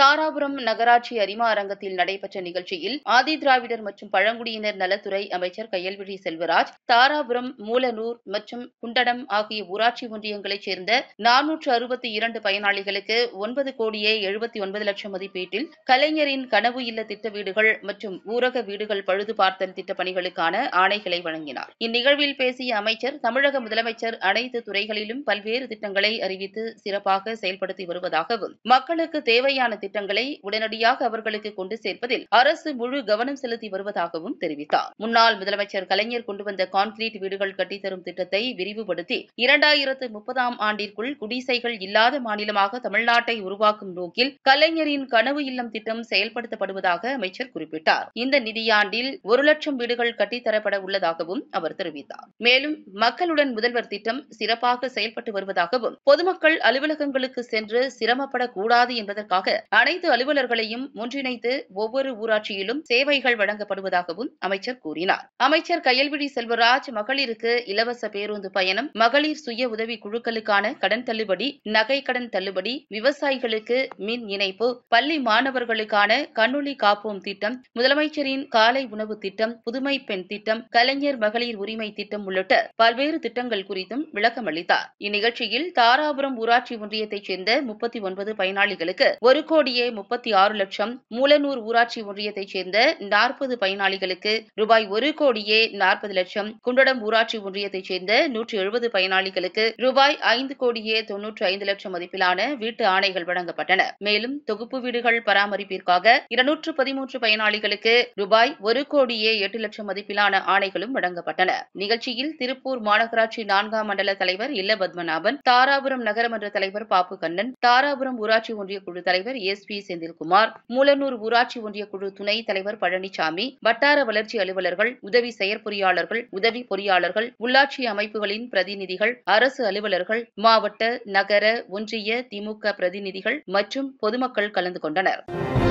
தாராபுரம் நகராட்சி அரிமா அரங்கத்தில் நடைபெற்ற நிகழ்ச்சியில் ஆதி திராவிடர் மற்றும் பழங்குடியினர் நலத்துறை அமைச்சர் கையல்விழி செல்வராஜ் தாராபுரம் மூலனூர் மற்றும் குண்டடம் ஆகிய ஊராட்சி ஒன்றியங்களைச் சேர்ந்த நானூற்று அறுபத்தி இரண்டு பயனாளிகளுக்கு ஒன்பது கோடியே எழுபத்தி ஒன்பது லட்சம் மதிப்பீட்டில் கலைஞரின் கனவு இல்ல திட்ட வீடுகள் மற்றும் ஊரக வீடுகள் பழுது பார்த்தல் திட்டப் பணிகளுக்கான ஆணைகளை வழங்கினார் இந்நிகழ்வில் பேசிய அமைச்சர் தமிழக முதலமைச்சர் அனைத்து துறைகளிலும் பல்வேறு திட்டங்களை அறிவித்து சிறப்பாக செயல்படுத்தி வருவதாகவும் மக்களுக்கு தேவையான திட்டங்களை உடனடியாக அவர்களுக்கு கொண்டு சேர்ப்பதில் அரசு முழு கவனம் செலுத்தி வருவதாகவும் தெரிவித்தார் முன்னாள் முதலமைச்சர் கலைஞர் கொண்டு வந்த கான்கிரீட் வீடுகள் கட்டித்தரும் திட்டத்தை விரிவுபடுத்தி இரண்டாயிரத்து முப்பதாம் ஆண்டிற்குள் குடிசைகள் இல்லாத மாநிலமாக தமிழ்நாட்டை உருவாக்கும் நோக்கில் கலைஞரின் கனவு இல்லம் திட்டம் செயல்படுத்தப்படுவதாக அமைச்சர் குறிப்பிட்டார் இந்த நிதியாண்டில் ஒரு லட்சம் வீடுகள் கட்டித்தரப்பட உள்ளதாகவும் அவர் தெரிவித்தார் மேலும் மக்களுடன் முதல்வர் திட்டம் சிறப்பாக செயல்பட்டு வருவதாகவும் பொதுமக்கள் அலுவலகங்களுக்கு சென்று சிரமப்படக்கூடாது என்பதற்காக அனைத்து அலுவலர்களையும் ஒன்றிணைத்து ஒவ்வொரு ஊராட்சியிலும் சேவைகள் வழங்கப்படுவதாகவும் அமைச்சர் கூறினார் அமைச்சர் கையல்விழி செல்வராஜ் மகளிருக்கு இலவச பேருந்து பயணம் மகளிர் சுய உதவி குழுக்களுக்கான கடன் தள்ளுபடி நகை கடன் தள்ளுபடி விவசாயிகளுக்கு மின் இணைப்பு பள்ளி மாணவர்களுக்கான கண்ணொளி காப்போம் திட்டம் முதலமைச்சரின் காலை உணவு திட்டம் புதுமை பெண் திட்டம் கலைஞர் மகளிர் உரிமை திட்டம் உள்ளிட்ட பல்வேறு திட்டங்கள் குறித்தும் விளக்கம் அளித்தார் இந்நிகழ்ச்சியில் தாராபுரம் ஊராட்சி ஒன்றியத்தைச் சேர்ந்த முப்பத்தி ஒன்பது பயனாளிகளுக்கு ஒரு கோடி கோடியே முப்பத்தி ஆறு லட்சம் மூலனூர் ஊராட்சி ஒன்றியத்தைச் சேர்ந்த நாற்பது பயனாளிகளுக்கு ரூபாய் ஒரு கோடியே நாற்பது லட்சம் குண்டடம் ஊராட்சி ஒன்றியத்தைச் சேர்ந்த நூற்றி எழுபது பயனாளிகளுக்கு ரூபாய் ஐந்து கோடியே தொன்னூற்றி ஐந்து லட்சம் மதிப்பிலான வீட்டு ஆணைகள் வழங்கப்பட்டன மேலும் தொகுப்பு வீடுகள் பராமரிப்பிற்காக இருநூற்று பதிமூன்று பயனாளிகளுக்கு ரூபாய் ஒரு கோடியே எட்டு லட்சம் மதிப்பிலான ஆணைகளும் வழங்கப்பட்டன நிகழ்ச்சியில் திருப்பூர் மாநகராட்சி நான்காம் மண்டல தலைவர் இல்ல பத்மநாபன் தாராபுரம் நகரமன்ற தலைவர் பாப்பு கண்ணன் தாராபுரம் ஊராட்சி ஒன்றிய குழு தலைவர் S S P Senthilkumar Moolanur ஊராட்சி ஒன்றிய குழு துணைத் தலைவர் பழனிசாமி வட்டார வளர்ச்சி அலுவலர்கள் உதவி செயற்பொறியாளர்கள் உதவி பொறியாளர்கள் உள்ளாட்சி அமைப்புகளின் பிரதிநிதிகள் அரசு அலுவலர்கள் மாவட்ட நகர ஒன்றிய திமுக பிரதிநிதிகள் மற்றும் பொதுமக்கள் கலந்து கொண்டனர்